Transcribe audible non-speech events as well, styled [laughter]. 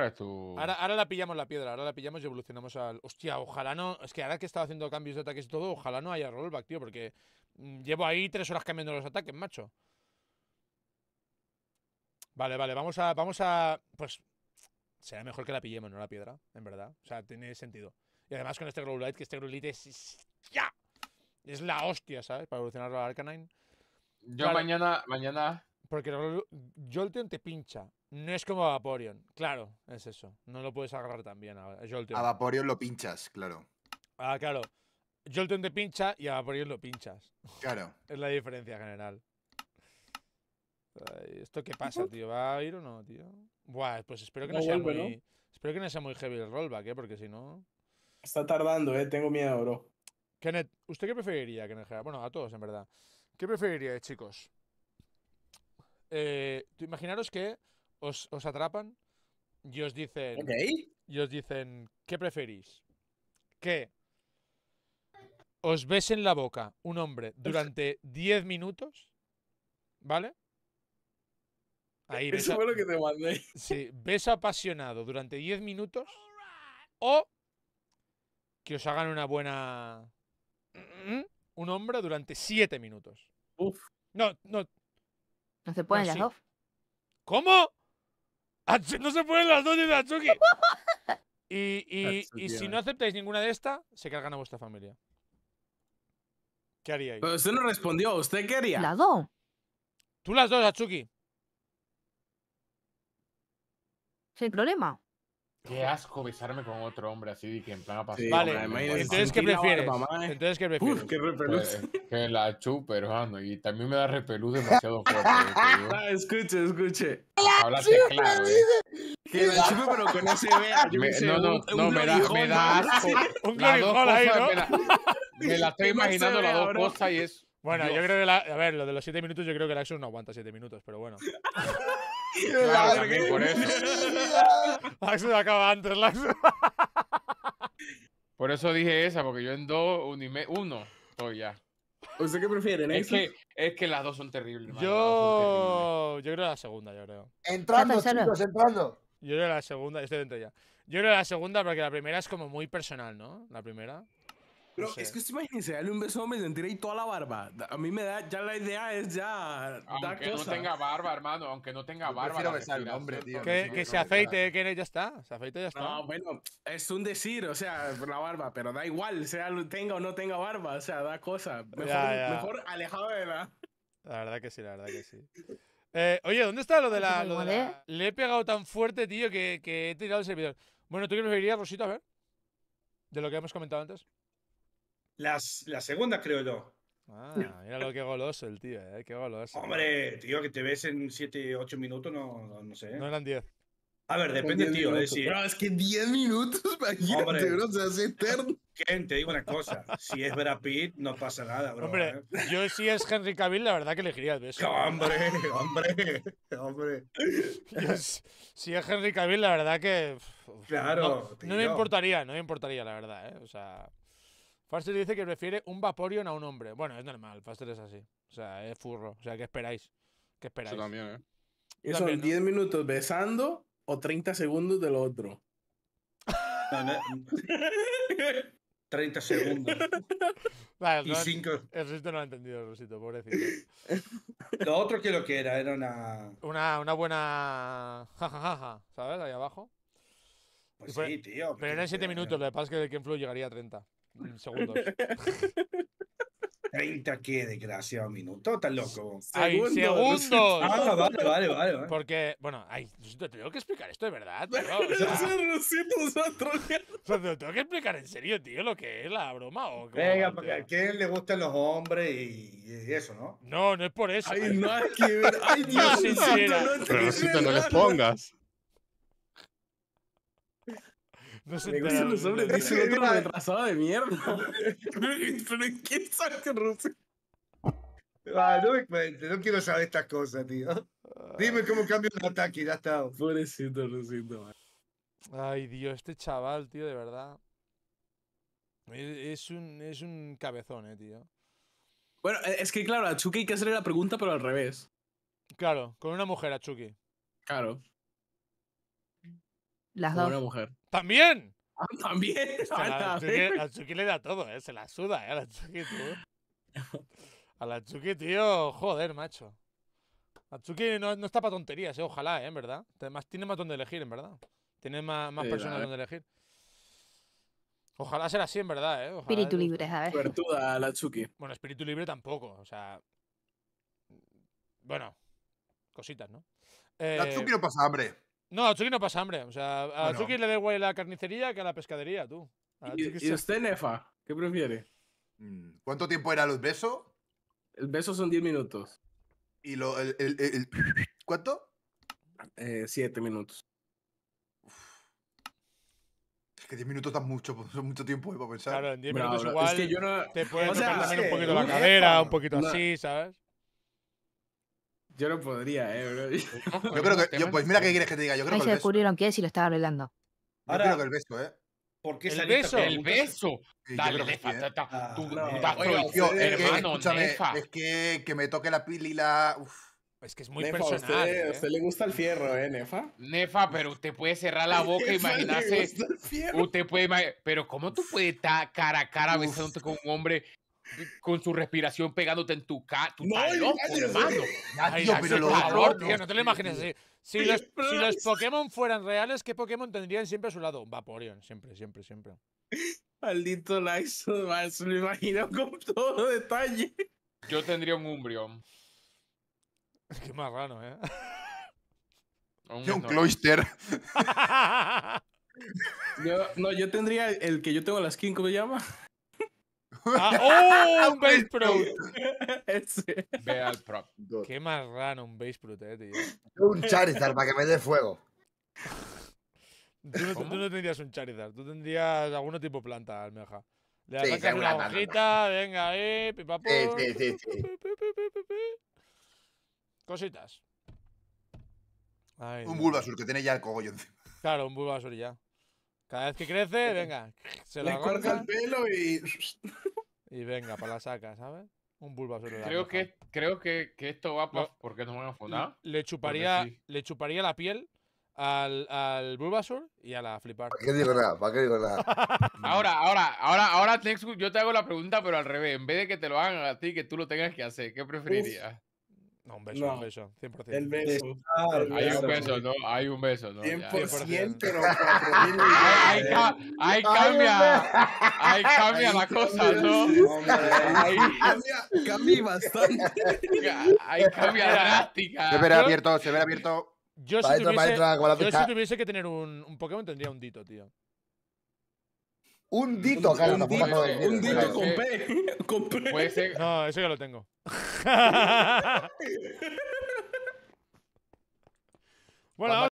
Ahora, la pillamos la piedra, ahora la pillamos y evolucionamos al... Hostia, ojalá no... Es que ahora que estaba haciendo cambios de ataques y todo, ojalá no haya rollback, tío, porque mm, llevo ahí tres horas cambiando los ataques, macho. Vale, vale, vamos a... Vamos a pues será mejor que la pillemos, ¿no? La piedra, en verdad. O sea, tiene sentido. Y además con este Growlite, que este Growlite es... es... ¡Ya! Es la hostia, ¿sabes? Para evolucionar a Arcanine. Yo mañana, mañana porque Jolteon te pincha. No es como a Vaporeon. Claro, es eso. No lo puedes agarrar tan bien a Jolteon. A Vaporeon lo pinchas, claro. Ah, claro. Jolteon te pincha y a Vaporeon lo pinchas. Claro. [laughs] es la diferencia general. ¿Esto qué pasa, tío? ¿Va a ir o no, tío? Buah, pues espero que no, sea muy. Espero que no sea muy heavy el rollback, ¿eh? Porque si no. Está tardando, eh. Tengo miedo, bro. Kenneth, ¿usted qué preferiría que Bueno, a todos, en verdad. ¿Qué preferiría, chicos? Eh, imaginaros que os, atrapan y os dicen. os dicen, ¿qué preferís? Que os en la boca un hombre durante 10 minutos, ¿vale? Ahí Eso fue lo que te mandé. Sí, besa apasionado durante 10 minutos o que os hagan una buena. Mm. Un hombre durante 7 minutos. Uf. No, no, no se pues pueden las dos. ¿Cómo? Ah, no se pueden las dos, dice Atsuki. [laughs] y, y, y si no aceptáis ninguna de estas, se cargan a vuestra familia. ¿Qué haríais? usted no respondió. ¿Usted qué haría? Las dos. Tú las dos, Atsuki. Sin problema. Qué asco besarme con otro hombre así que en plan ha pasado. vale, entonces ¿qué prefieres? ¿eh? Entonces ¿qué prefieres? Uf, qué repelús. Eh, que la chupe, hermano. Y también me da repelús demasiado fuerte. Eh, [laughs] ah, escuche, escuche. Ahora claro. Que la chupe, pero con no se no, no, no, me, da, me da asco. [laughs] un ahí, ¿no? me, la, estoy [laughs] imaginando las dos cosas y es. Bueno, yo creo que la, a ver, lo de los siete minutos, yo creo que la acción no aguanta siete minutos, pero bueno por eso. Ah, acaba antes, Laxo. Por eso dije esa, porque yo en dos, uno, estoy ya. ¿Usted qué prefiere, Es que, es que las dos son terribles. Yo... yo creo la segunda, yo creo. Entrando, chicos, entrando. Yo creo la segunda, estoy dentro ya. Yo creo la segunda porque la primera es como muy personal, ¿no? La primera. Pero es que imagínese dale un beso a un hombre y sentir ahí toda la barba. A mí me da, ya la idea es ya. Aunque no tenga barba, hermano, aunque no tenga barba. hombre, tío. Que, se afeite, que ya está. Se afeite ya está. No, bueno, es un decir, o sea, por la barba, pero da igual, sea tenga o no tenga barba, o sea, da cosa. Mejor, mejor alejado de la. La verdad que sí, la verdad que sí. Eh, oye, ¿dónde está lo de, la, pues ¿eh? Le he pegado tan fuerte, tío, que, que he tirado el servidor. Bueno, ¿tú qué nos dirías, Rosito, A ver. De lo que hemos comentado antes. Las, la segunda, creo yo. Ah, mira lo que goloso el tío, ¿eh? Qué goloso. Hombre, tío, que te ves en 7, 8 minutos, no, no, sé. No eran 10. A ver, depende, tío. Eh, es que 10 minutos, [laughs] imagínate, Hombre, bro, se hace eterno. Ken, te digo una cosa. Si es Brad Pitt, no pasa nada, bro. Hombre, eh. yo si es Henry Cavill, la verdad que elegiría el beso. Hombre, hombre, hombre. si es Henry Cavill, la verdad que. Claro. No, no me importaría, no me importaría, la verdad, ¿eh? O sea. Faster dice que refiere un Vaporeon a un hombre. Bueno, es normal, Faster es así. O sea, es furro. O sea, ¿qué esperáis? ¿Qué esperáis? Eso también, ¿eh? Eso 10 minutos besando o 30 segundos de lo otro. 30 [laughs] segundos. [laughs] Vale, y 5. el resto no lo ha entendido, Rosito, pobrecito. [laughs] Lo otro que lo que era, era una. Una, buena. ¿sabes? Ahí abajo. Pues sí, tío. Pero eran 7 minutos, lo que pasa es que de Ken Flu llegaría a 30. Segundo 30 qué desgraciado minuto, estás loco. ¡Ay, segundos! segundos. Ah, vale, vale, vale, Porque, bueno, ay, te tengo que explicar esto de verdad, tío. [laughs] O sea, te tengo que explicar en serio, tío, lo que es la broma o Venga, porque a quién le gustan los hombres y, eso, ¿no? No, no es por eso. Ay, no hay que ver. Ay, [laughs] Dios, no, no, no, no, no les pongas. No se gustan los hombres, dice otro retrasado de mierda. [laughs] pero ¿quién sabe que Ah, no me cuentes, no quiero saber estas cosas, tío. Dime cómo cambio el ataque, ya está. Pobrecito Rusito, vale. Ay, Dios, este chaval, tío, de verdad. E, es un, es un cabezón, eh, tío. Bueno, e, es que claro, a Chucky hay que hacerle la pregunta, pero al revés. Claro, con una mujer a Chucky. Claro. Las dos. Con una mujer también. Ah, también. A la, Chucky, le da todo, eh, Se la suda, ¿eh? A la Chucky, [laughs] tío, joder, macho. A Chucky no, no está para tonterías, eh, Ojalá, ¿eh? En verdad. Además, tiene más donde elegir, en verdad. Tiene más, más personas donde elegir. Ojalá sea así, en verdad, ¿eh? espíritu libre, a ver. Suertuda la Chucky. Bueno, espíritu libre tampoco, o sea. Bueno, cositas, ¿no? Eh... La Chucky no pasa hambre. No, a Chucky no pasa hambre. O sea, a bueno. le da igual la carnicería que a la pescadería, tú. ¿Y, usted, Nefa? ¿Qué prefiere? Mm, ¿Cuánto tiempo era el beso? El beso son 10 minutos. ¿Y lo, el, el, el, cuánto? 7 eh, minutos. Es que 10 minutos da mucho, pues, son mucho tiempo eh, para pensar. Claro, en 10 minutos igual. Te puedes poner también un poquito la cadera, un poquito así, ¿sabes? Yo no podría, eh, bro. [laughs] Yo creo que. Yo, pues mira qué quieres que te diga. Yo creo que. se el descubrieron quién es y lo estaba hablando. Yo creo que el beso, ¿eh? ¿Por qué El beso, el beso. Dale, tú, que, es que, me toque la pila Es que es muy Nefa, eh. usted- le gusta el fierro, ¿eh, Nefa? Nefa, pero usted puede cerrar la [laughs] boca e imaginarse. Usted puede Pero ¿cómo tú puedes estar cara a cara besándote con un hombre con su respiración pegándote en tu cara. Tu no, pero lo no te lo imagines. Si, eh. si, los, Pokémon fueran reales, ¿qué Pokémon tendrían siempre a su lado? Vaporeon, siempre, siempre, siempre. Maldito Lyson, Me imagino con todo detalle. Yo tendría un Umbreon. Qué más raro, ¿eh? un Cloister. [laughs] no, yo tendría el que yo tengo la skin, ¿cómo se llama? Ah, [laughs] ¡Oh! Un Base [laughs] ¡Ese! Ve al prop. Qué más raro un Base eh, tío. Un Charizard para que me dé fuego. Tú no, tendrías un Charizard, tú tendrías alguno tipo planta, almeja. Le sí, una hojita, venga, eh, ahí, Sí, sí, sí, Cositas. un Bulbasur que tiene ya el cogollo encima. Claro, un Bulbasur ya. Cada vez que crece, venga, se lo Le corta el pelo y. Y venga, para la saca, ¿sabes? Un Bulbasaur. Creo que, creo que, esto va porque no van a fundar. Le chuparía, le chuparía la piel al, al Bulbasaur y a la flipar. ¿Para qué digo nada? [laughs] ahora, ahora, ahora, ahora, yo te hago la pregunta, pero al revés. En vez de que te lo hagan a ti, que tú lo tengas que hacer, ¿qué preferirías? No, un beso, no. Ah, un beso, 100%. El beso. hay un beso, ¿no? Hay un beso, ¿no? 100%, pero [laughs] ahí, ahí, ¿eh? cambia, ahí cambia la cosa, ¿no? Ahí cambia, cambia bastante. [laughs] Ahí cambia la práctica. Se ve abierto, se verá abierto. Yo, si tuviese, yo si tuviese, que tener un, un Pokémon tendría un Dito, tío. Un dito, claro. Un, dito, no decir, un dito con, P, [laughs] con P. Puede ser. No, eso ya lo tengo. [laughs] [laughs] bueno,